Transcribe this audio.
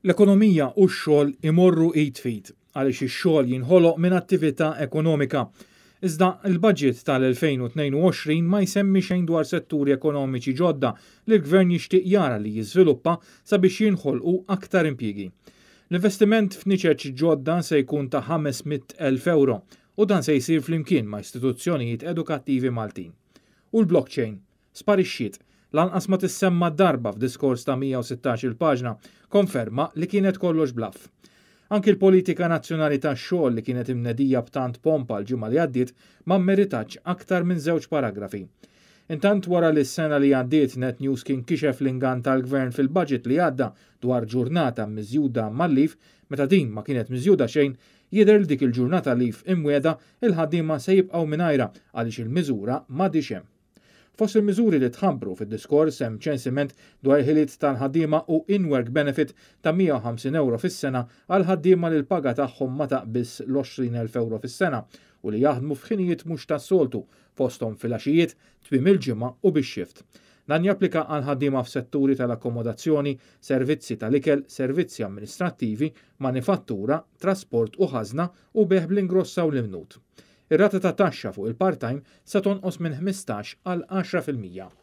L-ekonomija u x-xogħol imorru jitfid għaliex ix-xogħol jinħoloq minn attività ekonomika. Iżda l-budget tal-2022 ma jsemmi xejn dwar setturi ekonomiċi ġodda li l-gvern jixtieq jara li jiżviluppa sabiex jinħolqu aktar impjiegi. L-investiment f'niċeċ ġodda se jkun ta' 500.000 euro u dan se jsir flimkien ma' istituzzjonijiet edukattivi Maltin. U l-blockchain sparixxiet lanqas ma tissemma darba f'diskors ta' 116 il-paġna konferma li kienet kollox blaff. Anki l-politika nazzjonali ta' xogħol li kienet imnedija b'tant pompa l-ġimgħa li għaddiet ma meritax aktar minn żewġ paragrafi. Intant wara li s-sena li għaddiet net news kien kixef l-ingan tal-gvern fil-budget li għadda dwar ġurnata miżjuda mal-lif, meta din ma kienet miżjuda xejn, jidher dik il-ġurnata lif imweda il-ħaddima se jibqgħu minajra għaliex il-miżura ma diċem. Fost il-miżuri li tħambru fid-diskors hemm ċensiment dwar ħiliet tal-ħaddiema u in-work benefit ta' 150 euro fis-sena għal ħaddiema li l-paga tagħhom ma taqbis l-20,000 euro fis-sena u li jaħdmu f'ħinijiet mhux tas-soltu fosthom fil-għaxijiet, twim il-ġimgħa u bix-xift. Dan japplika għal ħaddiema f'setturi tal-akkomodazzjoni, servizzi tal-ikel, servizzi amministrattivi, manifattura, trasport u ħażna u beħ bl-ingrossa u l-imnut. Ir-rata ta' taxxa fuq il-part-time se tonqos minn 15 għal 10%.